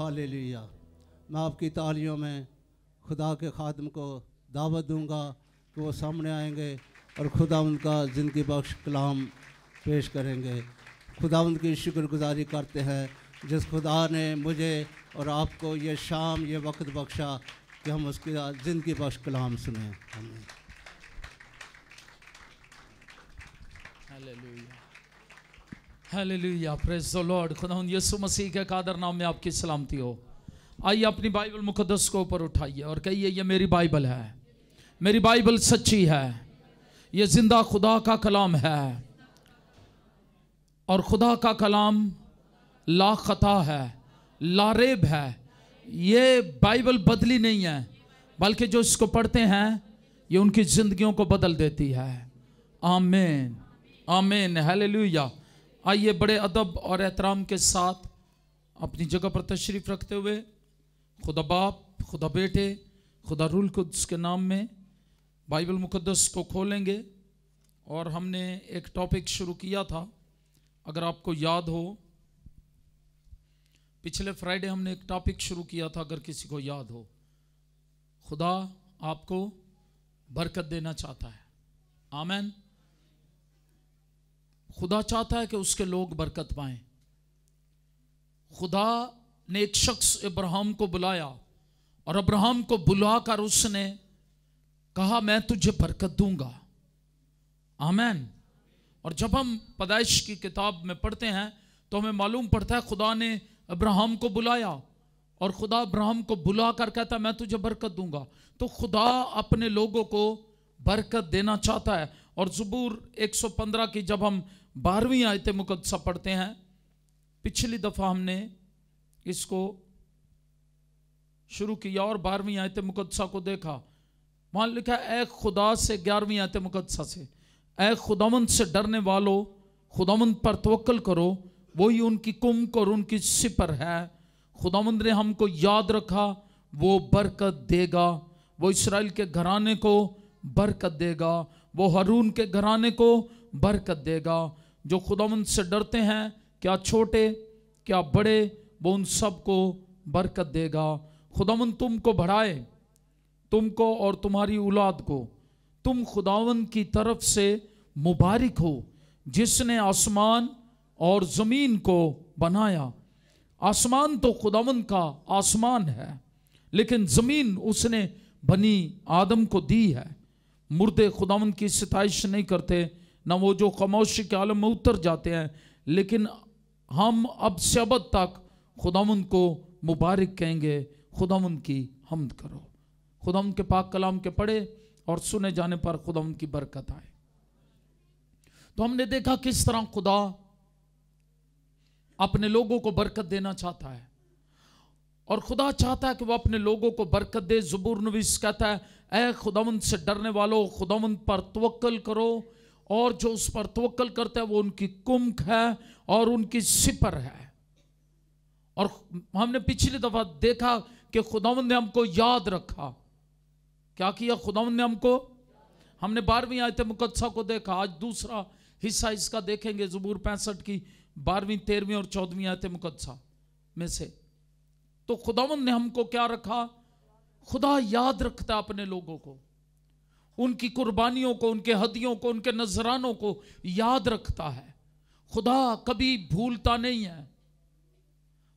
Hallelujah लिया मैं आपकी तालियों में खुदा के खादम को दावत दूँगा कि वो सामने आएंगे और खुदा उनका ज़िंदगी बख्श कलाम पेश करेंगे खुदा उनकी शुक्रगुजारी करते हैं जिस खुदा ने मुझे और आपको ये शाम ये वक्त बख्शा कि हम उसकी ज़िंदगी बख्श कलाम सुने हमें हालेलुया प्रेज द लॉर्ड खुदा यसु मसीह के कादर नाम में आपकी सलामती हो आइए अपनी बाइबल मुकदस को ऊपर उठाइए और कहिए ये मेरी बाइबल है मेरी बाइबल सच्ची है ये जिंदा खुदा का कलाम है और खुदा का कलाम ला खता है लारेब है ये बाइबल बदली नहीं है बल्कि जो इसको पढ़ते हैं ये उनकी ज़िंदगियों को बदल देती है आमेन आमेन हेलेलुया आइए बड़े अदब और एहतराम के साथ अपनी जगह पर तशरीफ़ रखते हुए खुदा बाप खुदा बेटे खुदा रुल कुद्स के नाम में बाइबल मुकदस को खोलेंगे और हमने एक टॉपिक शुरू किया था अगर आपको याद हो पिछले फ्राइडे हमने एक टॉपिक शुरू किया था अगर किसी को याद हो खुदा आपको बरकत देना चाहता है आमैन खुदा चाहता है कि उसके लोग बरकत पाएं खुदा ने एक शख्स इब्राहिम को बुलाया और अब्राहम को बुलाकर उसने कहा मैं तुझे बरकत दूंगा आमैन और जब हम पदाइश की किताब में पढ़ते हैं तो हमें मालूम पड़ता है खुदा ने अब्राहम को बुलाया और खुदा अब्राहम को बुला कर कहता है मैं तुझे बरकत दूंगा तो खुदा अपने लोगों को बरकत देना चाहता है और ज़बूर 115 की जब हम बारहवीं आयत मुकदसा पढ़ते हैं पिछली दफ़ा हमने इसको शुरू किया और बारहवीं आयत मुकदसा को देखा वहां लिखा ए खुदा से ग्यारहवीं आयत मुकदसा से ए खुदावंत से डरने वालों खुदावंत पर तोल करो वही उनकी कुमक और उनकी सिपर है खुदावंद ने हमको याद रखा वो बरकत देगा वो इसराइल के घराने को बरकत देगा वो हरून के घराने को बरकत देगा जो खुदावंद से डरते हैं क्या छोटे क्या बड़े वो उन सब को बरकत देगा खुदावंद तुमको बढ़ाए तुमको और तुम्हारी औलाद को तुम खुदावंद की तरफ से मुबारक हो जिसने आसमान और ज़मीन को बनाया आसमान तो खुदावंद का आसमान है लेकिन ज़मीन उसने बनी आदम को दी है मुर्दे खुदावंद की सताइश नहीं करते ना वो जो खामोशी के आलम में उतर जाते हैं लेकिन हम अब शबद तक खुदावन को मुबारक कहेंगे खुदावन की हमद करो खुदा के पाक कलाम के पढ़े और सुने जाने पर खुदा की बरकत आए तो हमने देखा किस तरह खुदा अपने लोगों को बरकत देना चाहता है और खुदा चाहता है कि वह अपने लोगों को बरकत दे जबूर नवीस कहता है ए खुदावंद से डरने वालों खुदावंद पर तवक्ल करो और जो उस पर तोकल करता है वो उनकी कुमक है और उनकी सिपर है और हमने पिछली दफ़ा देखा कि खुदावन ने हमको याद रखा क्या किया खुदावन ने हमको हमने बारहवीं आयत मुकदसा को देखा आज दूसरा हिस्सा इसका देखेंगे जबूर पैंसठ की बारहवीं तेरहवीं और चौदहवीं आयत मुकदसा में से तो खुदावन ने हमको क्या रखा खुदा याद रखता अपने लोगों को उनकी कुर्बानियों को उनके हदियों को उनके नजरानों को याद रखता है खुदा कभी भूलता नहीं है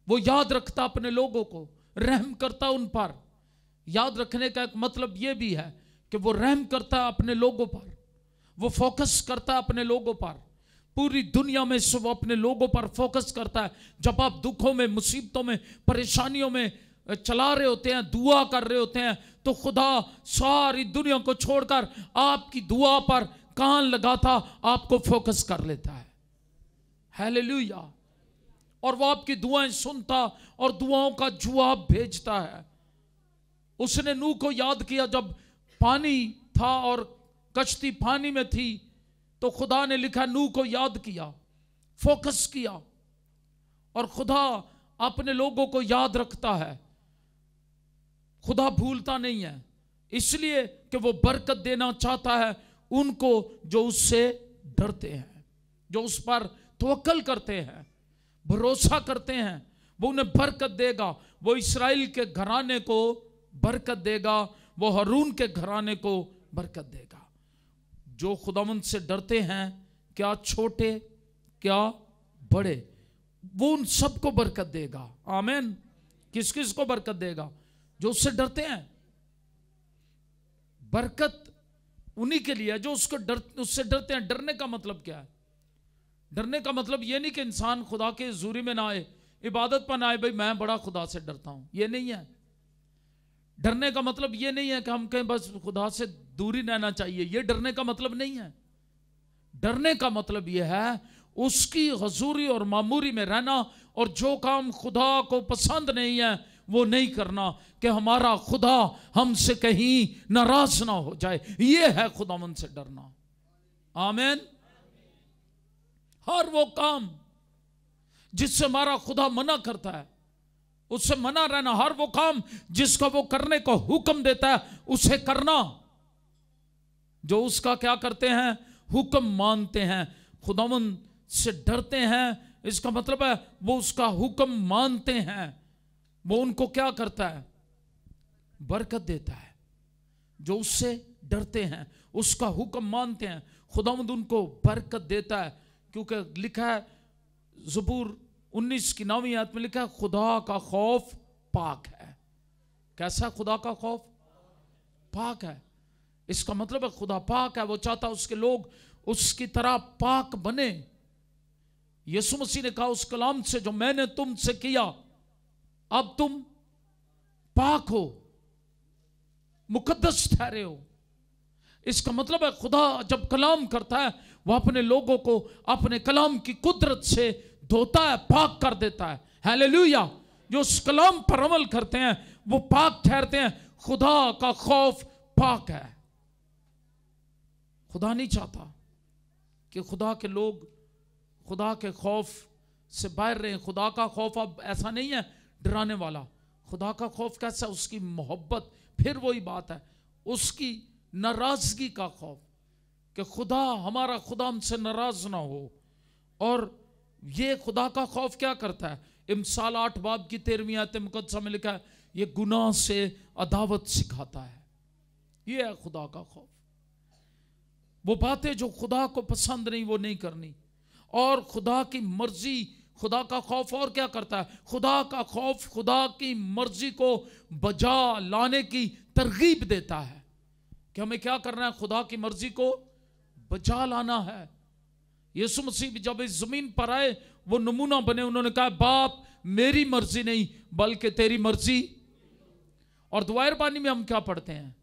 वो याद रखता अपने लोगों को रहम करता उन पर याद रखने का एक मतलब ये भी है कि वो रहम करता अपने लोगों पर वो फोकस करता अपने लोगों पर पूरी दुनिया में वो अपने लोगों पर फोकस करता है जब आप दुखों में मुसीबतों में परेशानियों में चला रहे होते हैं दुआ कर रहे होते हैं तो खुदा सारी दुनिया को छोड़कर आपकी दुआ पर कान लगाता आपको फोकस कर लेता है हैलेलुया और वो आपकी दुआएं सुनता और दुआओं का जवाब भेजता है उसने नूह को याद किया जब पानी था और कश्ती पानी में थी तो खुदा ने लिखा नूह को याद किया फोकस किया और खुदा अपने लोगों को याद रखता है खुदा भूलता नहीं है इसलिए कि वो बरकत देना चाहता है उनको जो उससे डरते हैं जो उस पर तोकल करते हैं भरोसा करते हैं वो उन्हें बरकत देगा वो इसराइल के घराने को बरकत देगा वो हरून के घराने को बरकत देगा जो खुदा से डरते हैं क्या छोटे क्या बड़े वो उन सबको बरकत देगा आमेन किस किस को बरकत देगा जो उससे डरते हैं बरकत उन्हीं के लिए जो उसको डर उससे डरते हैं डरने का मतलब क्या है डरने का मतलब यह नहीं कि इंसान खुदा के जूरी में ना आए इबादत पर ना आए भाई मैं बड़ा खुदा से डरता हूं यह नहीं है डरने का मतलब यह नहीं है कि हम कहें बस खुदा से दूरी रहना चाहिए यह डरने का मतलब नहीं है डरने का मतलब यह है उसकी हजूरी और मामूरी में रहना और जो काम खुदा को पसंद नहीं है वो नहीं करना कि हमारा खुदा हमसे कहीं नाराज ना हो जाए ये है खुदावन से डरना आमेन हर वो काम जिससे हमारा खुदा मना करता है उससे मना रहना हर वो काम जिसको वो करने का हुक्म देता है उसे करना जो उसका क्या करते हैं हुक्म मानते हैं खुदावन से डरते हैं इसका मतलब है वो उसका हुक्म मानते हैं वो उनको क्या करता है बरकत देता है जो उससे डरते हैं उसका हुक्म मानते हैं खुदामद उनको बरकत देता है क्योंकि लिखा है जबूर उन्नीस की नौवीं याद में लिखा है खुदा का खौफ पाक है कैसा खुदा का खौफ पाक है इसका मतलब है खुदा पाक है वो चाहता उसके लोग उसकी तरह पाक बने यसु मसीह ने कहा उस कलाम से जो मैंने तुमसे किया अब तुम पाक हो मुकदस ठहरे हो इसका मतलब है खुदा जब कलाम करता है वह अपने लोगों को अपने कलाम की कुदरत से धोता है पाक कर देता है हालेलुया जो उस कलाम पर अमल करते हैं वो पाक ठहरते हैं खुदा का खौफ पाक है खुदा नहीं चाहता कि खुदा के लोग खुदा के खौफ से बाहर रहे खुदा का खौफ अब ऐसा नहीं है डराने वाला खुदा का खौफ कैसा उसकी मोहब्बत फिर वही बात है उसकी नाराज़गी का खौफ कि खुदा हमारा खुदा हमसे नाराज़ ना हो और ये खुदा का खौफ क्या करता है इमसाल आठ बाब की तेरहवीं आते मुकदसा में लिखा है ये गुनाह से अदावत सिखाता है ये है खुदा का खौफ वो बातें जो खुदा को पसंद नहीं वो नहीं करनी और खुदा की मर्जी खुदा का खौफ और क्या करता है खुदा का खौफ खुदा की मर्जी को बजा लाने की तरगीब देता है कि हमें क्या करना है खुदा की मर्जी को बजा लाना है यीशु मसीह जब इस ज़मीन पर आए वो नमूना बने उन्होंने कहा बाप मेरी मर्जी नहीं बल्कि तेरी मर्जी और द्वार बानी में हम क्या पढ़ते हैं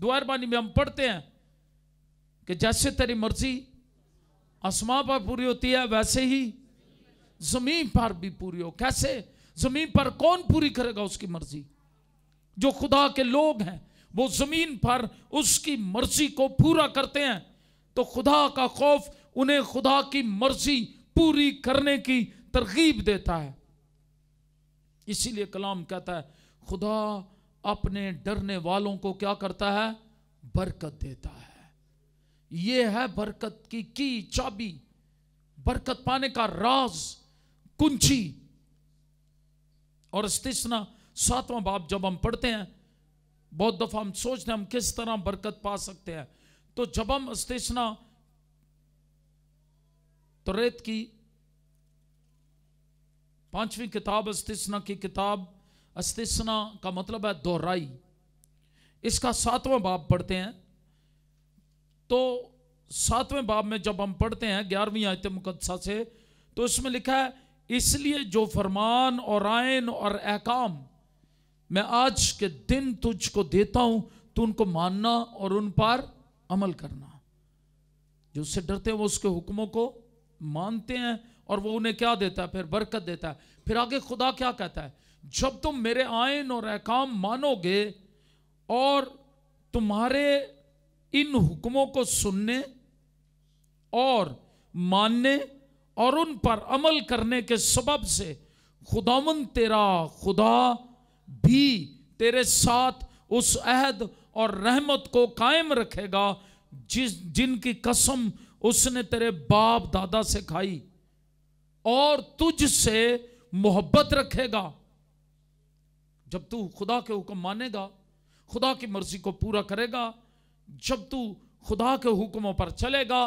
द्वार बानी में हम पढ़ते हैं कि जैसे तेरी मर्जी आसमां पर पूरी होती है वैसे ही जमीन पर भी पूरी हो कैसे जमीन पर कौन पूरी करेगा उसकी मर्जी जो खुदा के लोग हैं वो जमीन पर उसकी मर्जी को पूरा करते हैं तो खुदा का खौफ उन्हें खुदा की मर्जी पूरी करने की तरकीब देता है इसीलिए कलाम कहता है खुदा अपने डरने वालों को क्या करता है बरकत देता है यह है बरकत की की चाबी बरकत पाने का राज कुंची और स्तिष्णा सातवां बाप जब हम पढ़ते हैं बहुत दफा हम सोचते हैं हम किस तरह बरकत पा सकते हैं तो जब हम स्तिष्णा तो रेत की पांचवी किताब अस्तिष्णा की किताब अस्तिष्णा का मतलब है दोहराई इसका सातवां बाप पढ़ते हैं तो सातवें बाब में जब हम पढ़ते हैं ग्यारहवीं आयत मुकदसा से तो इसमें लिखा है इसलिए जो फरमान और आयन और अहकाम मैं आज के दिन तुझको देता हूं तो उनको मानना और उन पर अमल करना जो उससे डरते हैं वो उसके हुक्मों को मानते हैं और वो उन्हें क्या देता है फिर बरकत देता है फिर आगे खुदा क्या कहता है जब तुम मेरे आयन और अहकाम मानोगे और तुम्हारे इन हुक्मों को सुनने और मानने और उन पर अमल करने के सबब से खुदामन तेरा खुदा भी तेरे साथ उस अहद और रहमत को कायम रखेगा जिस जिनकी कसम उसने तेरे बाप दादा से खाई और तुझसे मोहब्बत रखेगा जब तू खुदा के हुक्म मानेगा खुदा की मर्जी को पूरा करेगा जब तू खुदा के हुक्मों पर चलेगा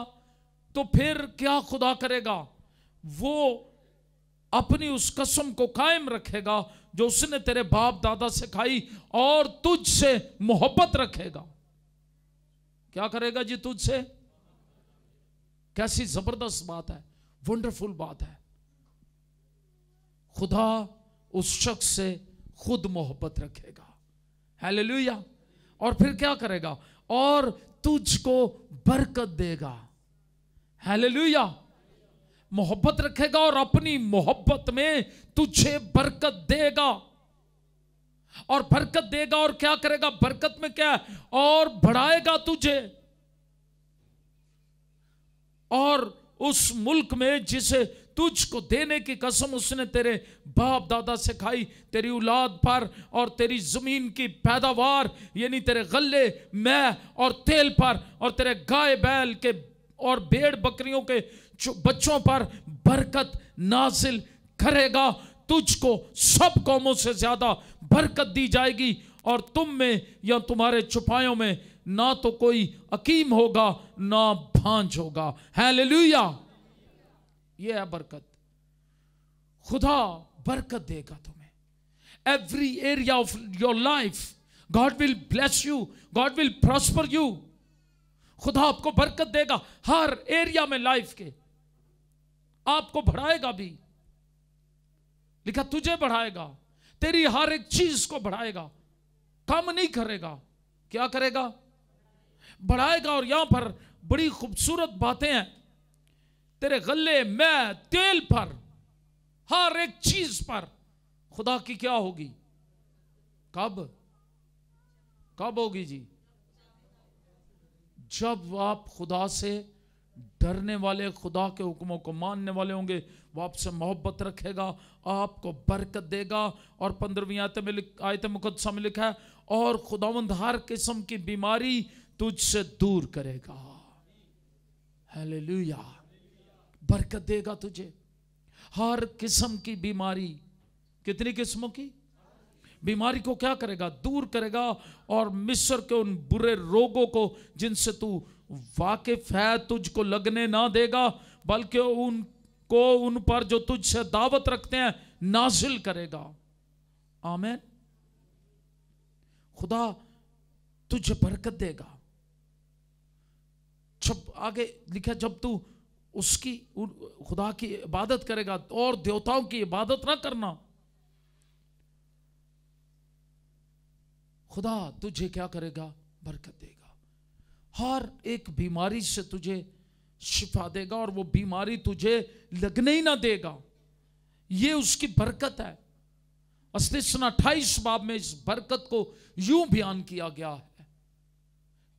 तो फिर क्या खुदा करेगा वो अपनी उस कसम को कायम रखेगा जो उसने तेरे बाप दादा से खाई और तुझसे मोहब्बत रखेगा क्या करेगा जी तुझसे कैसी जबरदस्त बात है वंडरफुल बात है खुदा उस शख्स से खुद मोहब्बत रखेगा हालेलुया और फिर क्या करेगा और तुझको बरकत देगा हालेलुया मोहब्बत रखेगा और अपनी मोहब्बत में तुझे बरकत देगा और बरकत देगा और क्या करेगा बरकत में क्या है? और बढ़ाएगा तुझे और उस मुल्क में जिसे तुझको देने की कसम उसने तेरे बाप दादा से खाई तेरी औलाद पर और तेरी ज़मीन की पैदावार यानी तेरे गले मैं और तेल पर और तेरे गाय बैल के और भेड़ बकरियों के बच्चों बच्चों पर बरकत नाजिल करेगा तुझको सब कौमों से ज़्यादा बरकत दी जाएगी और तुम में या तुम्हारे छुपायों में ना तो कोई अकीम होगा ना भांज होगा हालेलुया ये है बरकत खुदा बरकत देगा तुम्हें every area of your life God will bless you God will prosper you खुदा आपको बरकत देगा हर एरिया में लाइफ के आपको बढ़ाएगा भी लिखा तुझे बढ़ाएगा तेरी हर एक चीज को बढ़ाएगा कम नहीं करेगा क्या करेगा बढ़ाएगा और यहां पर बड़ी खूबसूरत बातें हैं तेरे गले में तेल पर हर एक चीज पर खुदा की क्या होगी कब कब होगी जी जब आप खुदा से डरने वाले खुदा के हुक्मों को मानने वाले होंगे वो आपसे मोहब्बत रखेगा आपको बरकत देगा और पंद्रहवीं आयत में आयत मुकदसा में लिखा है और खुदावंद हर किस्म की बीमारी तुझसे दूर करेगा हालेलुया बरकत देगा तुझे हर किस्म की बीमारी कितनी किस्मों की बीमारी को क्या करेगा दूर करेगा और मिस्र के उन बुरे रोगों को जिनसे तू वाकिफ है तुझको लगने ना देगा बल्कि उनको उन पर जो तुझसे दावत रखते हैं नाजिल करेगा आमेन खुदा तुझे बरकत देगा जब आगे लिखा जब तू उसकी खुदा की इबादत करेगा और देवताओं की इबादत ना करना खुदा तुझे क्या करेगा बरकत देगा हर एक बीमारी से तुझे शिफा देगा और वो बीमारी तुझे लगने ही ना देगा ये उसकी बरकत है अस्तिष्ण अट्ठाईस बाब में इस बरकत को यूं बयान किया गया है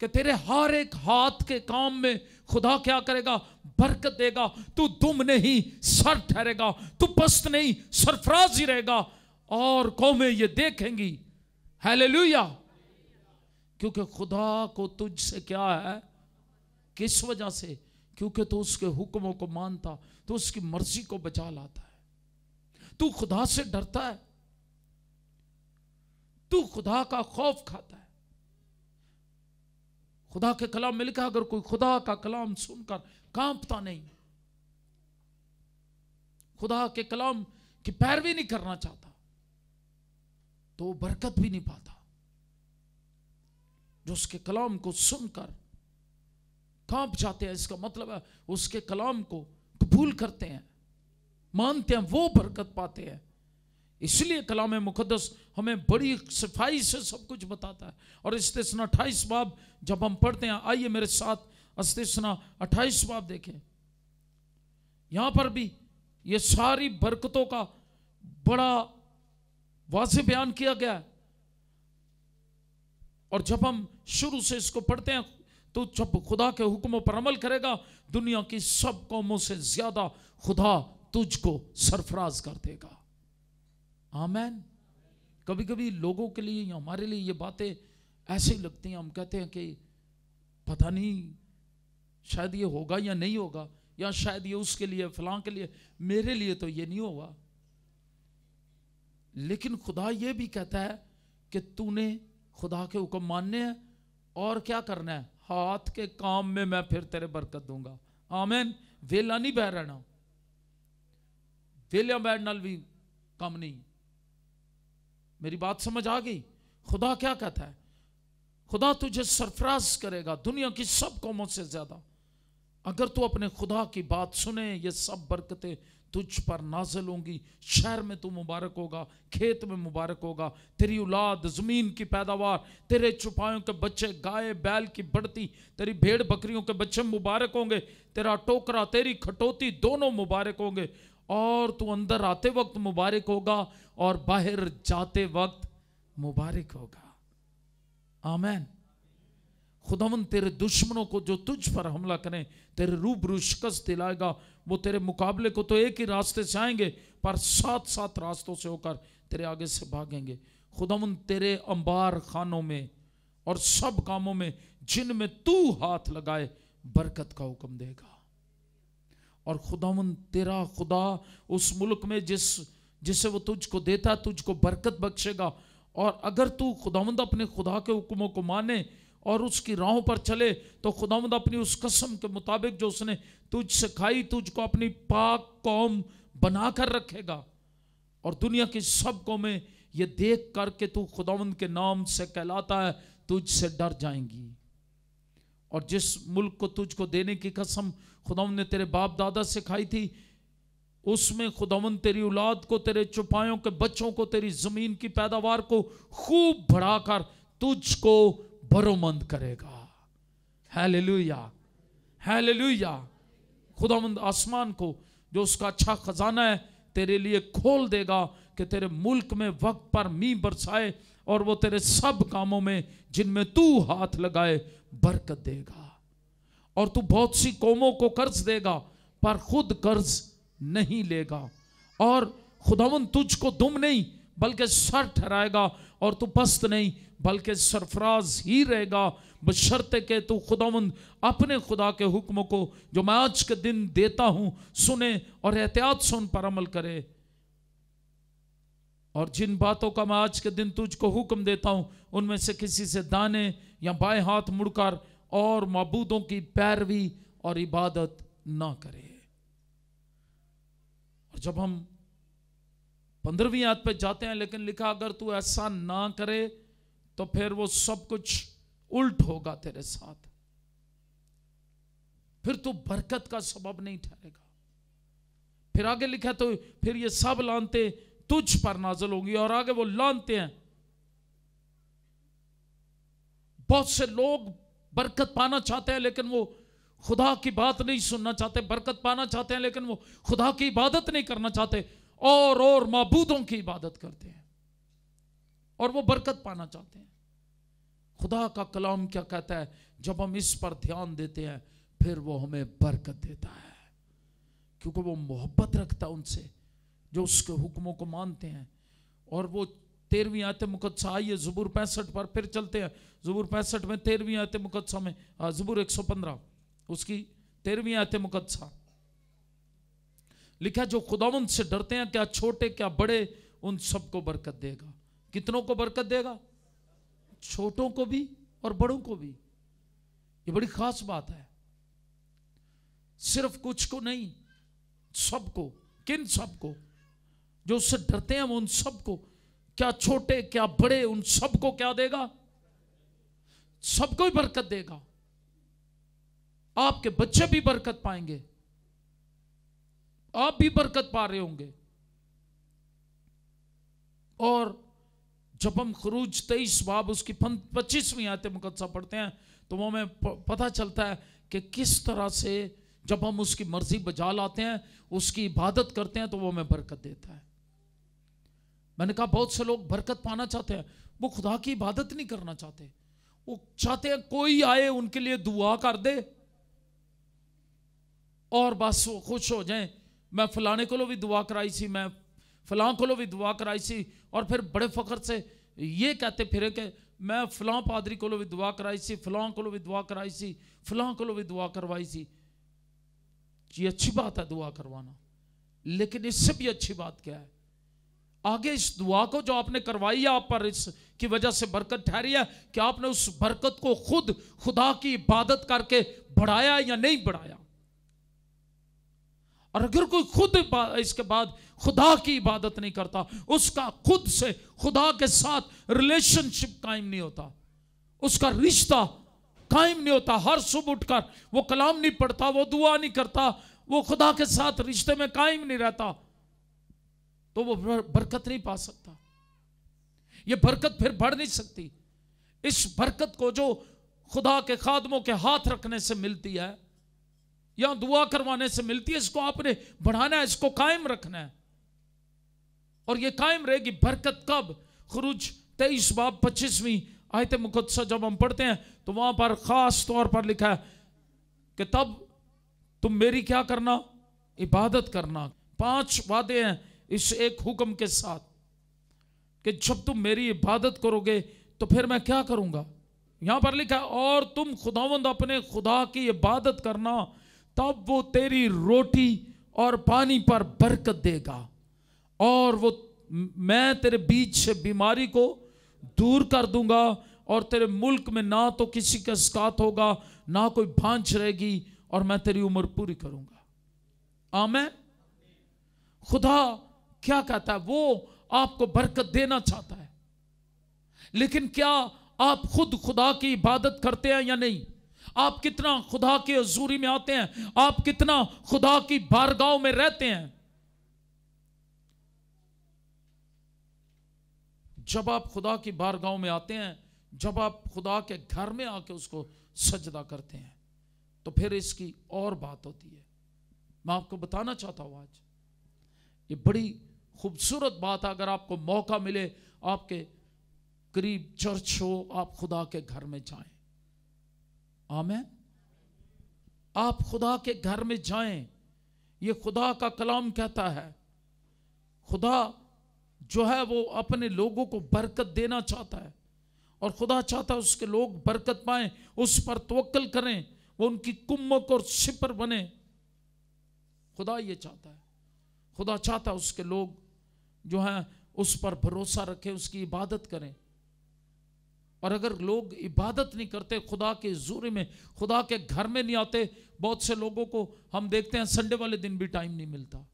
कि तेरे हर एक हाथ के काम में खुदा क्या करेगा बरकत देगा तू दुम नहीं सर ठहरेगा तू पस्त नहीं सरफराज ही रहेगा और कौमें ये देखेंगी हालेलुया क्योंकि खुदा को तुझसे क्या है किस वजह से क्योंकि तू तो उसके हुक्मों को मानता तो उसकी मर्जी को बचा लाता है तू खुदा से डरता है तू खुदा का खौफ खाता है खुदा के कलाम में लिखा अगर कोई खुदा का कलाम सुनकर कांपता नहीं खुदा के कलाम की पैरवी नहीं करना चाहता तो बरकत भी नहीं पाता जो उसके कलाम को सुनकर कांप जाते हैं इसका मतलब है उसके कलाम को कबूल करते हैं मानते हैं वो बरकत पाते हैं इसलिए कलाम मुकदस हमें बड़ी सफाई से सब कुछ बताता है और इस्तेसना अट्ठाईस बाब जब हम पढ़ते हैं आइए मेरे साथ इस्तेसना अट्ठाईस बाब देखें यहां पर भी ये सारी बरकतों का बड़ा वाज बयान किया गया है और जब हम शुरू से इसको पढ़ते हैं तो जब खुदा के हुक्मों पर अमल करेगा दुनिया की सब कौमों से ज्यादा खुदा तुझको सरफराज कर देगा आमैन कभी कभी लोगों के लिए या हमारे लिए ये बातें ऐसे ही लगती हैं हम कहते हैं कि पता नहीं शायद ये होगा या नहीं होगा या शायद ये उसके लिए फलां के लिए मेरे लिए तो ये नहीं होगा लेकिन खुदा ये भी कहता है कि तूने खुदा के हुक्म मानने हैं और क्या करना है हाथ के काम में मैं फिर तेरे बरकत दूंगा आमेन वेला नहीं बह रहना वेलिया बैठ नाल भी कम नहीं मेरी बात समझ आ गई खुदा क्या कहता है खुदा तुझे सरफराज करेगा दुनिया की सब कौमों से ज्यादा अगर तू अपने खुदा की बात सुने ये सब बरकतें तुझ पर नाजल होंगी शहर में तू मुबारक होगा खेत में मुबारक होगा तेरी औलाद ज़मीन की पैदावार तेरे छुपायों के बच्चे गाय बैल की बढ़ती तेरी भेड़ बकरियों के बच्चे मुबारक होंगे तेरा टोकरा तेरी खटोती दोनों मुबारक होंगे और तू अंदर आते वक्त मुबारक होगा और बाहर जाते वक्त मुबारक होगा आमैन खुदावन तेरे दुश्मनों को जो तुझ पर हमला करें तेरे रूबरू शिकस्त दिलाएगा वो तेरे मुकाबले को तो एक ही रास्ते से आएंगे पर सात सात रास्तों से होकर तेरे आगे से भागेंगे खुदावन तेरे अंबार खानों में और सब कामों में जिनमें तू हाथ लगाए बरकत का हुक्म देगा और खुदावन तेरा खुदा उस मुल्क में जिस जिसे वो तुझको देता तुझको बरकत बख्शेगा और अगर तू खुदावंद अपने खुदा के हुक्मों को माने और उसकी राहों पर चले तो खुदामद अपनी उस कसम के मुताबिक जो उसने तुझसे खाई तुझको अपनी पाक कौम बना कर रखेगा और दुनिया की सब कौमें ये देख करके तू खुदामंद के नाम से कहलाता है तुझसे डर जाएंगी और जिस मुल्क को तुझको देने की कसम खुदाम ने तेरे बाप दादा से खाई थी उसमें खुदावंद तेरी औलाद को तेरे चुपायों के बच्चों को तेरी ज़मीन की पैदावार को खूब बढ़ाकर तुझको बरोमंद करेगा हैलेलुया हैलेलुया खुदामंद आसमान को जो उसका अच्छा खजाना है तेरे लिए खोल देगा कि तेरे मुल्क में वक्त पर मी बरसाए और वो तेरे सब कामों में जिनमें तू हाथ लगाए बरकत देगा और तू बहुत सी कौमों को कर्ज देगा पर खुद कर्ज नहीं लेगा और खुदावन तुझको दुम नहीं बल्कि सर ठहराएगा और तू पस्त नहीं बल्कि सरफराज ही रहेगा बशर्त के तू खुदावंद अपने खुदा के हुक्म को जो मैं आज के दिन देता हूं सुने और एहतियात से उन पर अमल करे और जिन बातों का मैं आज के दिन तुझको हुक्म देता हूं उनमें से किसी से दाने या बाएं हाथ मुड़कर और मबूदों की पैरवी और इबादत ना करे और जब हम पंद्रहवीं याद पे जाते हैं लेकिन लिखा अगर तू ऐसा ना करे तो फिर वो सब कुछ उल्ट होगा तेरे साथ फिर तू बरकत का सबब नहीं ठहरेगा फिर आगे लिखा तो फिर ये सब लानते तुझ पर नाजल होगी और आगे वो लानते हैं बहुत से लोग बरकत पाना चाहते हैं लेकिन वो खुदा की बात नहीं सुनना चाहते बरकत पाना चाहते हैं लेकिन वो खुदा की इबादत नहीं करना चाहते और और मबूदों की इबादत करते हैं और वो बरकत पाना चाहते हैं खुदा का कलाम क्या कहता है जब हम इस पर ध्यान देते हैं फिर वो हमें बरकत देता है क्योंकि वो मोहब्बत रखता है उनसे जो उसके हुक्मों को मानते हैं और वो तेरहवीं आते मुकदसा आइए जबूर पैंसठ पर फिर चलते हैं जबूर पैंसठ में तेरहवीं आते मुकदसा में जबूर एक सौ पंद्रह उसकी तेरहवीं आते मुकदसा लिखा जो खुदावंत से डरते हैं क्या छोटे क्या बड़े उन सबको बरकत देगा कितनों को बरकत देगा छोटों को भी और बड़ों को भी ये बड़ी खास बात है सिर्फ कुछ को नहीं सबको किन सबको जो उससे डरते हैं उन सबको क्या छोटे क्या बड़े उन सबको क्या देगा सबको ही बरकत देगा आपके बच्चे भी बरकत पाएंगे आप भी बरकत पा रहे होंगे और जब हम खरूज तेईस बाब उसकी पच्चीसवीं आते मुकदसा पढ़ते हैं तो वो हमें पता चलता है कि किस तरह से जब हम उसकी मर्जी बजा लाते हैं उसकी इबादत करते हैं तो वो हमें बरकत देता है मैंने कहा बहुत से लोग बरकत पाना चाहते हैं वो खुदा की इबादत नहीं करना चाहते वो चाहते हैं कोई आए उनके लिए दुआ कर दे और बस वो खुश हो जाएं मैं फलाने को भी दुआ कराई सी मैं फलां को भी दुआ कराई सी और फिर बड़े फख्र से ये कहते फिरे कि मैं फलां पादरी को भी दुआ कराई सी फलां को भी दुआ कराई सी फलां को भी दुआ करवाई सी ये अच्छी बात है दुआ करवाना लेकिन इससे भी अच्छी बात क्या है आगे इस दुआ को जो आपने करवाई है आप पर इसकी वजह से बरकत ठहरी है कि आपने उस बरकत को खुद खुदा की इबादत करके बढ़ाया या नहीं बढ़ाया और अगर कोई खुद इसके बाद खुदा की इबादत नहीं करता उसका खुद से खुदा के साथ रिलेशनशिप कायम नहीं होता उसका रिश्ता कायम नहीं होता हर सुबह उठकर वो कलाम नहीं पढ़ता वो दुआ नहीं करता वो खुदा के साथ रिश्ते में कायम नहीं रहता तो वो बरकत नहीं पा सकता ये बरकत फिर बढ़ नहीं सकती इस बरकत को जो खुदा के खादमों के हाथ रखने से मिलती है या दुआ करवाने से मिलती है इसको आपने बढ़ाना है इसको कायम रखना है और ये कायम रहेगी बरकत कब खुरुज तेईस बाब पच्चीसवीं आयत मुकदसा जब हम पढ़ते हैं तो वहां पर खास तौर पर लिखा है कि तब तुम मेरी क्या करना इबादत करना पांच वादे हैं इस एक हुक्म के साथ कि जब तुम मेरी इबादत करोगे तो फिर मैं क्या करूंगा यहां पर लिखा है और तुम खुदावंद अपने खुदा की इबादत करना तब वो तेरी रोटी और पानी पर बरकत देगा और वो मैं तेरे बीच से बीमारी को दूर कर दूंगा और तेरे मुल्क में ना तो किसी का स्कात होगा ना कोई भांच रहेगी और मैं तेरी उम्र पूरी करूंगा आमेन खुदा क्या कहता है वो आपको बरकत देना चाहता है लेकिन क्या आप खुद खुदा की इबादत करते हैं या नहीं आप कितना खुदा के हजूरी में आते हैं आप कितना खुदा की बारगाह में रहते हैं जब आप खुदा की बारगाह में आते हैं जब आप खुदा के घर में आके उसको सजदा करते हैं तो फिर इसकी और बात होती है मैं आपको बताना चाहता हूं आज ये बड़ी खूबसूरत बात है अगर आपको मौका मिले आपके करीब चर्च हो आप खुदा के घर में जाएं आमेन आप खुदा के घर में जाए ये खुदा का कलाम कहता है खुदा जो है वो अपने लोगों को बरकत देना चाहता है और खुदा चाहता है उसके लोग बरकत पाए उस पर तवक्ल करें वो उनकी कुम्मक और सिपर बने खुदा ये चाहता है खुदा चाहता है उसके लोग जो है उस पर भरोसा रखें उसकी इबादत करें और अगर लोग इबादत नहीं करते खुदा के जोर में खुदा के घर में नहीं आते बहुत से लोगों को हम देखते हैं संडे वाले दिन भी टाइम नहीं मिलता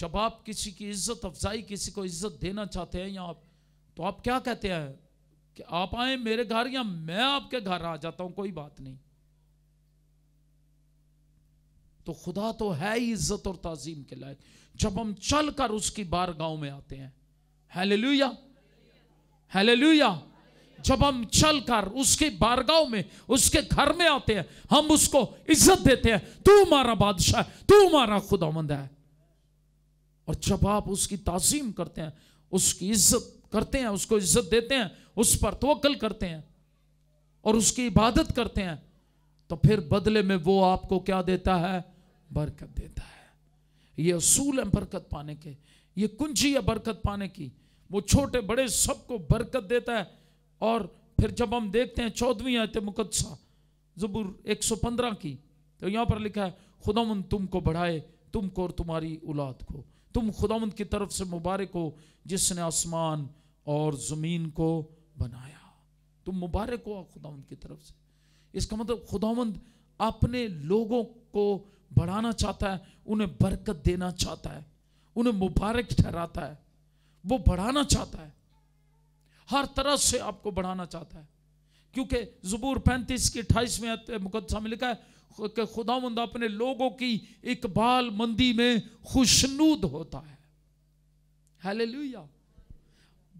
जब आप किसी की इज्जत अफजाई किसी को इज्जत देना चाहते हैं या आप तो आप क्या कहते हैं कि आप आए मेरे घर या मैं आपके घर आ जाता हूं कोई बात नहीं तो खुदा तो है ही इज्जत और ताजीम के लायक जब हम चल कर उसकी बार गांव में आते हैं हेल्लुया हेलेलुया जब हम चलकर उसके बारगाव में उसके घर में आते हैं हम उसको इज्जत देते हैं तू हमारा बादशाह तू हमारा खुदामंद है और जब आप उसकी ताजीम करते हैं उसकी इज्जत करते हैं उसको इज्जत देते हैं उस पर तोकल करते हैं और उसकी इबादत करते हैं तो फिर बदले में वो आपको क्या देता है बरकत देता है ये असूल है बरकत पाने के ये कुंजी है बरकत पाने की वो छोटे बड़े सबको बरकत देता है और फिर जब हम देखते हैं चौदहवीं आयत मुकदसा जबूर 115 की तो यहाँ पर लिखा है खुदामंद तुमको बढ़ाए तुमको और तुम्हारी औलाद को तुम खुदामंद की तरफ से मुबारक हो जिसने आसमान और ज़मीन को बनाया तुम मुबारक हो खुदामंद की तरफ से इसका मतलब खुदावंद अपने लोगों को बढ़ाना चाहता है उन्हें बरकत देना चाहता है उन्हें मुबारक ठहराता है वो बढ़ाना चाहता है हर तरह से आपको बढ़ाना चाहता है क्योंकि जबूर पैंतीस की अट्ठाईस में मुकदसा में लिखा है कि खुदामंद अपने लोगों की इकबाल मंदी में खुशनूद होता है हालेलुया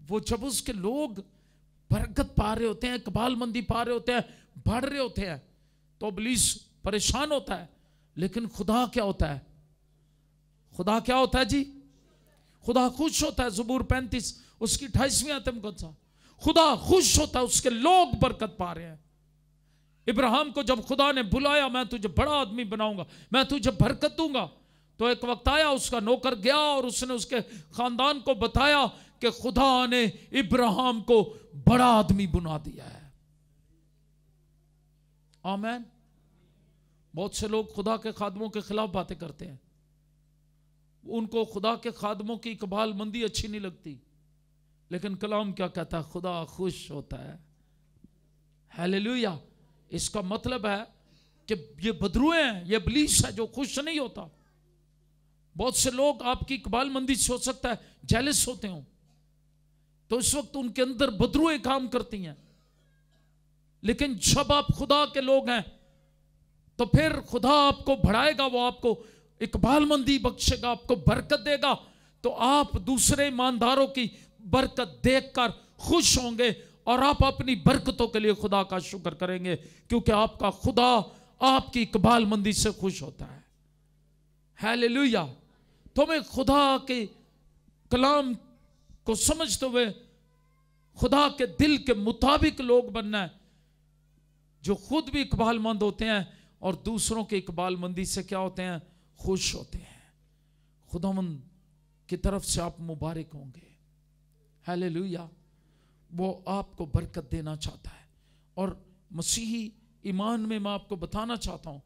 वो जब उसके लोग बरकत पा रहे होते हैं इकबाल मंदी पा रहे होते हैं बढ़ रहे होते हैं तो बलीस परेशान होता है लेकिन खुदा क्या होता है खुदा क्या होता है जी खुदा खुश होता है जबूर पैंतीस उसकी अठाईसवीं आतम कौन सा खुदा खुश होता है उसके लोग बरकत पा रहे हैं इब्राहिम को जब खुदा ने बुलाया मैं तुझे बड़ा आदमी बनाऊंगा मैं तुझे बरकत दूंगा तो एक वक्त आया उसका नौकर गया और उसने उसके खानदान को बताया कि खुदा ने इब्राहिम को बड़ा आदमी बुना दिया है आमैन बहुत से लोग खुदा के खादमों के खिलाफ बातें करते हैं उनको खुदा के खादमों की इकबाल मंदी अच्छी नहीं लगती लेकिन कलाम क्या कहता है खुदा खुश होता है हेलेलुया इसका मतलब है कि ये बदरुए हैं ये बलीस है जो खुश नहीं होता बहुत से लोग आपकी इकबाल मंदी से हो सकता है जेलिस होते हो तो इस वक्त उनके अंदर बदरुए काम करती हैं लेकिन जब आप खुदा के लोग हैं तो फिर खुदा आपको बढ़ाएगा वो आपको इकबाल मंदी बख्शेगा आपको बरकत देगा तो आप दूसरे ईमानदारों की बरकत देखकर खुश होंगे और आप अपनी बरकतों के लिए खुदा का शुक्र करेंगे क्योंकि आपका खुदा आपकी इकबाल मंदी से खुश होता है हैलेलुया तुम्हें तो खुदा के कलाम को समझते हुए खुदा के दिल के मुताबिक लोग बनना है जो खुद भी इकबाल मंद होते हैं और दूसरों के इकबाल मंदी से क्या होते हैं खुश होते हैं खुदामंद की तरफ से आप मुबारक होंगे लुया वो आपको बरकत देना चाहता है और मसीही ईमान में मैं आपको बताना चाहता हूँ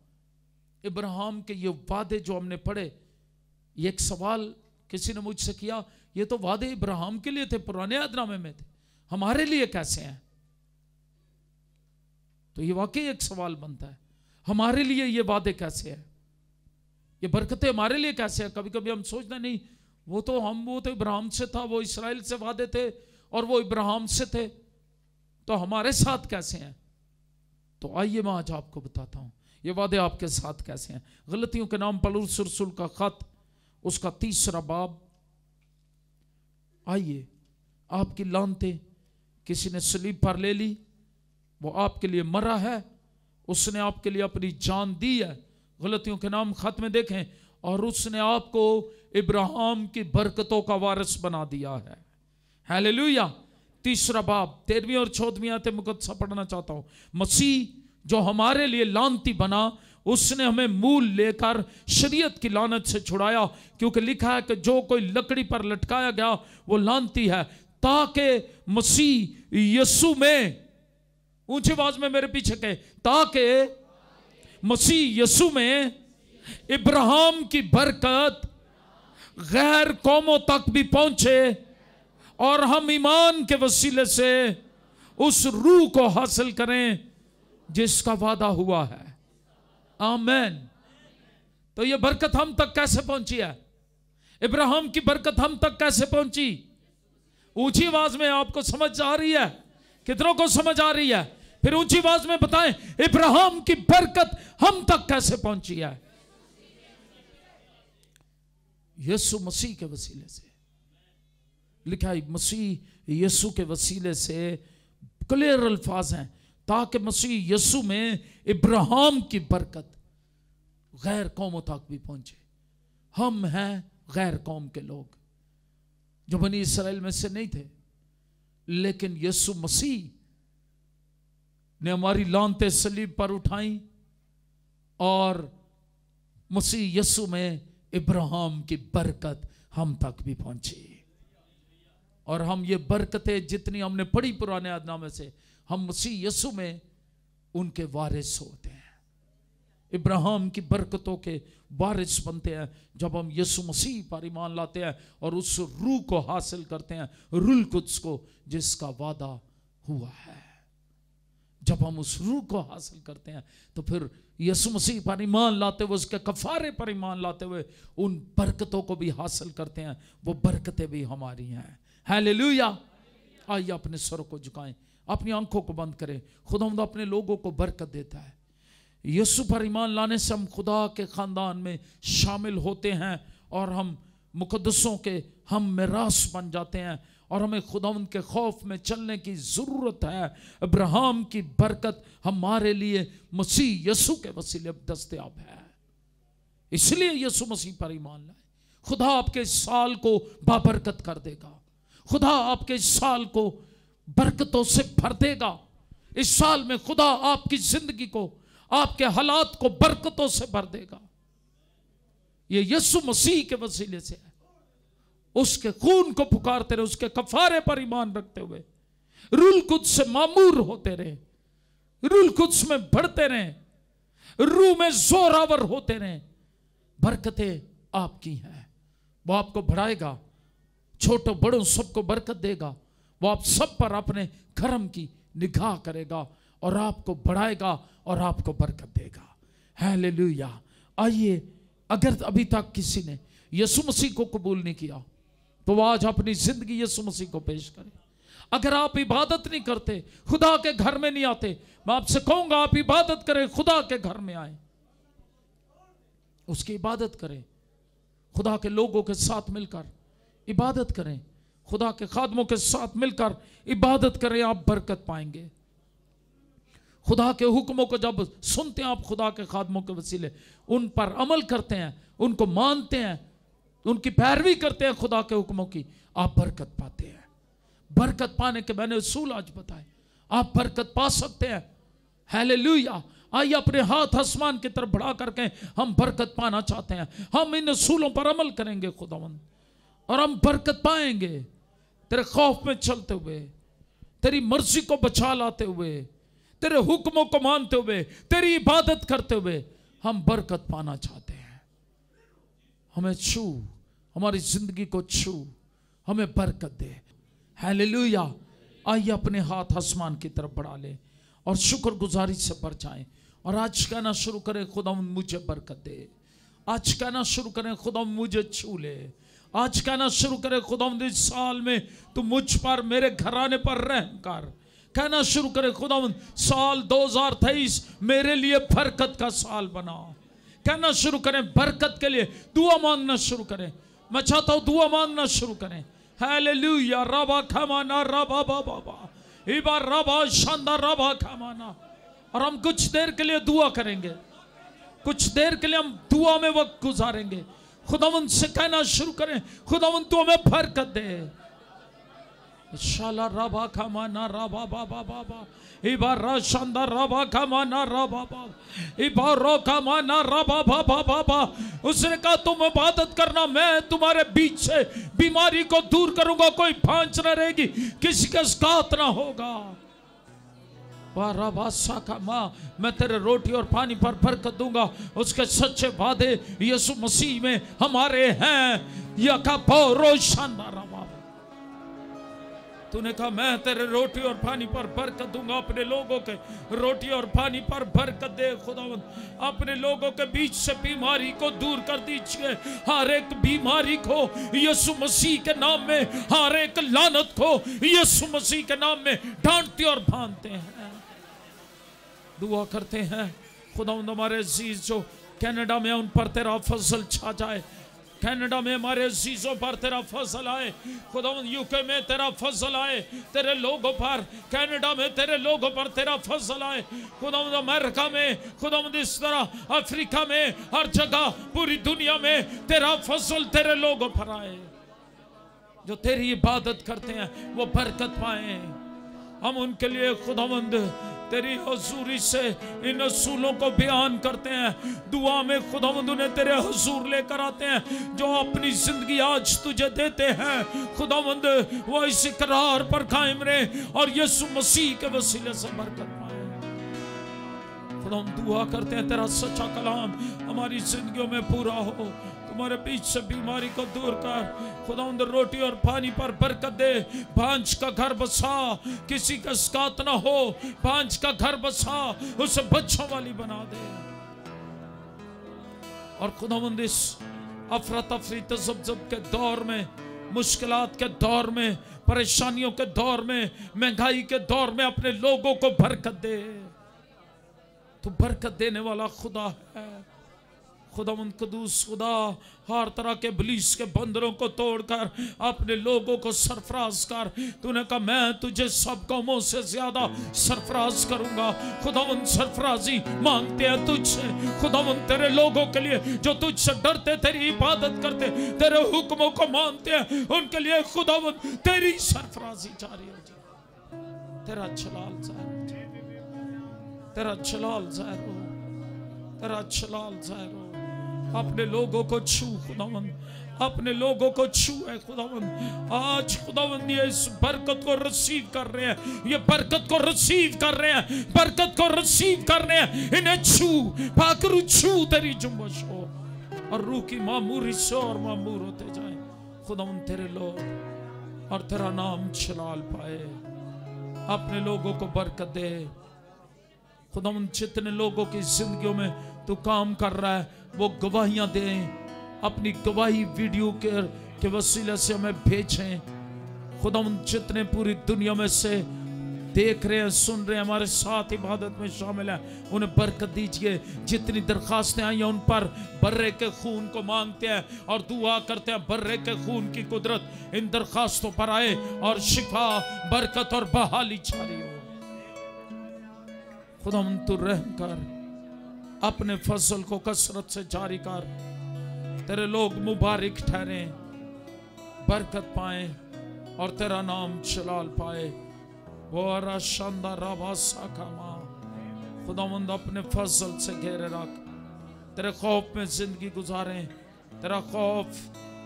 इब्राहम के ये वादे जो हमने पढ़े ये एक सवाल किसी ने मुझसे किया ये तो वादे इब्राहम के लिए थे पुराने यादनामे में थे हमारे लिए कैसे हैं तो ये वाकई एक सवाल बनता है हमारे लिए ये वादे कैसे हैं ये बरकतें हमारे लिए कैसे है कभी कभी हम सोचते नहीं वो तो हम वो तो इब्राहिम से था वो इसराइल से वादे थे और वो इब्राहिम से थे तो हमारे साथ कैसे हैं तो आइए मैं आज आपको बताता हूँ ये वादे आपके साथ कैसे हैं गलतियों के नाम पलूस सुरसुल का खत उसका तीसरा बाब आइए आपकी लानते किसी ने स्लीप पर ले ली वो आपके लिए मरा है उसने आपके लिए अपनी जान दी है गलतियों के नाम खत में देखें और उसने आपको इब्राहिम की बरकतों का वारस बना दिया है हालेलुया तीसरा बाप तेरहवीं और चौदहवीं आते मुकदसा पढ़ना चाहता हूं मसीह जो हमारे लिए लानती बना उसने हमें मूल लेकर शरीयत की लानत से छुड़ाया क्योंकि लिखा है कि जो कोई लकड़ी पर लटकाया गया वो लानती है ताकि मसीह यसु में ऊंची आवाज में मेरे पीछे कहे ताकि मसीह यसु में इब्राहम की बरकत गैर कौमों तक भी पहुंचे और हम ईमान के वसीले से उस रूह को हासिल करें जिसका वादा हुआ है आमेन तो ये बरकत हम तक कैसे पहुंची है इब्राहिम की बरकत हम तक कैसे पहुंची ऊंची आवाज में आपको समझ आ रही है कितनों को समझ आ रही है फिर ऊंची आवाज में बताएं इब्राहिम की बरकत हम तक कैसे पहुंची है यसु मसीह के वसीले से लिखा है मसीह यसु के वसीले से क्लियर अल्फाज हैं ताकि मसीह यसु में इब्राहिम की बरकत गैर कौमों तक भी पहुंचे हम हैं गैर कौम के लोग जो बनी इसराइल में से नहीं थे लेकिन यसु मसीह ने हमारी लौनते सलीब पर उठाई और मसीह यसु में इब्राहिम की बरकत हम तक भी पहुंची और हम ये बरकतें जितनी हमने पढ़ी पुराने आदनामे से हम मसीह यसु में उनके वारिस होते हैं इब्राहिम की बरकतों के वारिस बनते हैं जब हम यसु मसीह पर ईमान लाते हैं और उस रूह को हासिल करते हैं रुल कुछ को जिसका वादा हुआ है जब हम उस रूह को हासिल करते हैं तो फिर यसु मसीह पर ईमान लाते हुए उसके कफारे पर ईमान लाते हुए उन बरकतों को भी हासिल करते हैं वो बरकतें भी हमारी हैं लुया आइए अपने स्वर को झुकाएं अपनी आंखों को बंद करें खुदा अपने लोगों को बरकत देता है यसु पर ईमान लाने से हम खुदा के ख़ानदान में शामिल होते हैं और हम मुकदसों के हम मिरास बन जाते हैं और हमें खुदा उनके खौफ में चलने की ज़रूरत है अब्राहम की बरकत हमारे लिए मसीह यसु के वसीले दस्तियाब है इसलिए यसु मसीह पर ईमान लाए खुदा आपके साल को बाबरकत कर देगा खुदा आपके साल को बरकतों से भर देगा इस साल में खुदा आपकी जिंदगी को आपके हालात को बरकतों से भर देगा ये यसु मसीह के वसीले से है उसके खून को पुकारते रहे उसके कफारे पर ईमान रखते हुए रुल कुछ से मामूर होते रहे रुल कुछ में बढ़ते रहे रू में जोरावर होते रहे बरकतें आपकी हैं वो आपको बढ़ाएगा छोटो बड़ों सबको बरकत देगा वो आप सब पर अपने कर्म की निगाह करेगा और आपको बढ़ाएगा और आपको बरकत देगा है आइए अगर अभी तक किसी ने यसु मसीह को कबूल नहीं किया तो आज अपनी जिंदगी यीशु मसीह को पेश करें अगर आप इबादत नहीं करते खुदा के घर में नहीं आते मैं आपसे कहूंगा आप इबादत करें खुदा के घर में आए उसकी इबादत करें खुदा के लोगों के साथ मिलकर इबादत करें खुदा के खादमों के साथ मिलकर इबादत करें आप बरकत पाएंगे खुदा के हुक्मों को जब सुनते हैं आप खुदा के खादमों के वसीले उन पर अमल करते हैं उनको मानते हैं उनकी पैरवी करते हैं खुदा के हुक्मों की आप बरकत पाते हैं बरकत पाने के मैंने उसूल आज बताए आप बरकत पा सकते हैं हेले आइए अपने हाथ आसमान की तरफ बढ़ा करके हम बरकत पाना चाहते हैं हम इन असूलों पर अमल करेंगे खुदावंद और हम बरकत पाएंगे तेरे खौफ में चलते हुए तेरी मर्जी को बचा लाते हुए तेरे हुक्मों को मानते हुए तेरी इबादत करते हुए हम बरकत पाना चाहते हैं हमें छू हमारी जिंदगी को छू हमें बरकत दे हालेलुया आइए अपने हाथ आसमान की तरफ बढ़ा लें और शुक्रगुजारी से पर जाएं और आज कहना शुरू करें खुदा मुझे बरकत दे आज कहना शुरू करें खुदा मुझे छू ले आज कहना शुरू करें खुदा इस साल में तू मुझ पर मेरे घराने पर रह कर कहना शुरू करें खुदा साल 2023 मेरे लिए बरकत का साल बना कहना शुरू करें बरकत के लिए दुआ मांगना शुरू करें मैं चाहता हूँ दुआ मांगना शुरू करें हालेलुया रबा खमाना रबा बाबा बा रबा शानदार रबा खमाना और हम कुछ देर के लिए दुआ करेंगे कुछ देर के लिए हम दुआ में वक्त गुजारेंगे खुदावन से कहना शुरू करें खुदावन तू हमें बरकत दे शाला रबा खमाना रबा बाबा बाबा उसने कहा तुम इबादत करना मैं तुम्हारे बीच से बीमारी को दूर करूंगा कोई फांच न रहेगी किसी के साथ ना होगा वारा मैं तेरे रोटी और पानी पर फर्क दूंगा उसके सच्चे वादे यीशु मसीह में हमारे हैं या का बोरो शानदार तूने कहा मैं तेरे रोटी और पानी पर बरकत दूंगा अपने लोगों के रोटी और पानी पर बरकत दे खुदा अपने लोगों के बीच से बीमारी को दूर कर दीजिए हर एक बीमारी को यीशु मसीह के नाम में हर एक लानत को यीशु मसीह के नाम में डांटते और भानते हैं दुआ करते हैं खुदा हमारे जीज जो कैनेडा में उन पर तेरा फसल छा जाए कनाडा में हमारे अजीजों पर तेरा फसल आए खुदा यूके में तेरा फसल आए तेरे लोगों पर कनाडा में तेरे लोगों पर तेरा फसल आए खुदा अमेरिका में खुदा इस तरह अफ्रीका में हर जगह पूरी दुनिया में तेरा फसल तेरे लोगों पर आए जो तेरी इबादत करते हैं वो बरकत पाए हम उनके लिए खुदावंद तेरी हजूरी से इन असूलों को बयान करते हैं दुआ में खुदा उन्हें तेरे हजूर लेकर आते हैं जो अपनी जिंदगी आज तुझे देते हैं खुदावंद वो इस करार पर कायम रहे और यसु मसीह के वसीले से बरकत खुदा हम दुआ करते हैं तेरा सच्चा कलाम हमारी जिंदगियों में पूरा हो तुम्हारे बीच से बीमारी को दूर कर खुदा उन रोटी और पानी पर बरकत दे भांज का घर बसा किसी का स्कात ना हो भांज का घर बसा उसे बच्चों वाली बना दे और खुदा इस अफरा तफरी तजब के दौर में मुश्किल के दौर में परेशानियों के दौर में महंगाई के दौर में अपने लोगों को बरकत दे तो बरकत देने वाला खुदा है खुदा कदूस खुदा हर तरह के बलीस के बंदरों को तोड़कर अपने लोगों को सरफराज कर तूने कहा मैं तुझे सब कौमों से ज्यादा सरफराज करूंगा खुदावन सरफराजी मांगते हैं तुझसे खुदा तेरे लोगों के लिए जो तुझसे डरते तेरी इबादत करते तेरे हुक्मों को मानते हैं उनके लिए खुदा तेरी सरफराजी जारी हो जाए तेरा छलाल जाहिर तेरा छलाल जाहिर हो तेरा छलाल जाहिर हो अपने लोगों को छू खुदावंद अपने लोगों को छू है खुदावंद आज खुदावंद ये इस बरकत को रिसीव कर रहे हैं ये बरकत को रिसीव कर रहे हैं बरकत को रिसीव कर रहे हैं इन्हें छू पाकरू छू तेरी जुम्बश हो और रूह की मामूरी से और मामूर होते जाए खुदावंद तेरे लोग और तेरा नाम छलाल पाए अपने लोगों को बरकत दे खुदावंद जितने लोगों की जिंदगियों में तू काम कर रहा है वो गवाहियां दें अपनी गवाही वीडियो के, के वसीले से हमें भेजें खुदा उन जितने पूरी दुनिया में से देख रहे हैं सुन रहे हैं हमारे साथ इबादत में शामिल हैं उन्हें बरकत दीजिए जितनी दरखास्तें आई हैं उन पर बर्रे के खून को मांगते हैं और दुआ करते हैं बर्रे के खून की कुदरत इन दरखास्तों पर आए और शिफा बरकत और बहाली छा रही हो खुदा तो रहम कर अपने फसल को कसरत से जारी कर तेरे लोग मुबारक ठहरे बरकत पाए और तेरा नाम चलाल पाए वो अरा शानदार राबासा खुदामंद अपने फसल से घेरे रख तेरे खौफ में जिंदगी गुजारें तेरा खौफ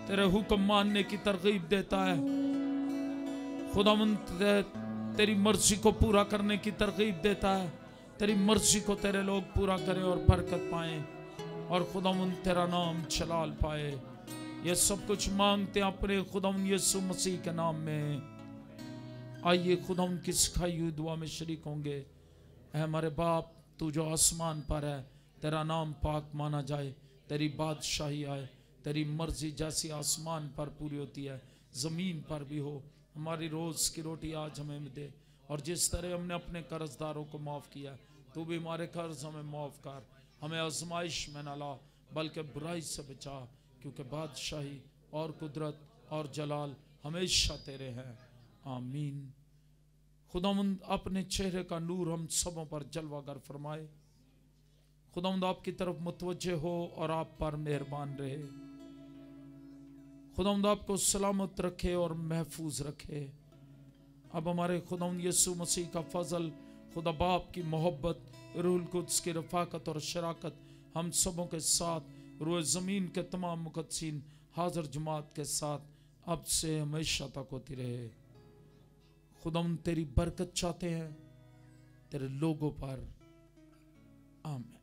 तेरे हुक्म मानने की तरकीब देता है खुदामंद ते, तेरी मर्जी को पूरा करने की तरकीब देता है तेरी मर्जी को तेरे लोग पूरा करें और बरकत पाए और खुदावन तेरा नाम चलाल पाए ये सब कुछ मांगते अपने खुदा यसु मसीह के नाम में आइए खुदावन की सिखाई हुई दुआ में शरीक होंगे है हमारे बाप तू जो आसमान पर है तेरा नाम पाक माना जाए तेरी बादशाही आए तेरी मर्जी जैसी आसमान पर पूरी होती है ज़मीन पर भी हो हमारी रोज़ की रोटी आज हमें दे और जिस तरह हमने अपने कर्जदारों को माफ़ किया तो भी हमारे कर्ज हमें माफ़ कर हमें आजमाइश में ना ला बल्कि बुराई से बचा क्योंकि बादशाही और कुदरत और जलाल हमेशा तेरे हैं आमीन खुदामंद अपने चेहरे का नूर हम सबों पर जलवागर फरमाए खुदामंद आपकी तरफ मुतवजे हो और आप पर मेहरबान रहे खुदामंद आपको सलामत रखे और महफूज रखे अब हमारे खुदा यसु मसीह का फजल खुदा बाप की मोहब्बत रूल कुद्स की रफाकत और शराकत हम सबों के साथ रोए ज़मीन के तमाम मुकदसिन हाजिर जमात के साथ अब से हमेशा तक होती रहे खुदा तेरी बरकत चाहते हैं तेरे लोगों पर आमीन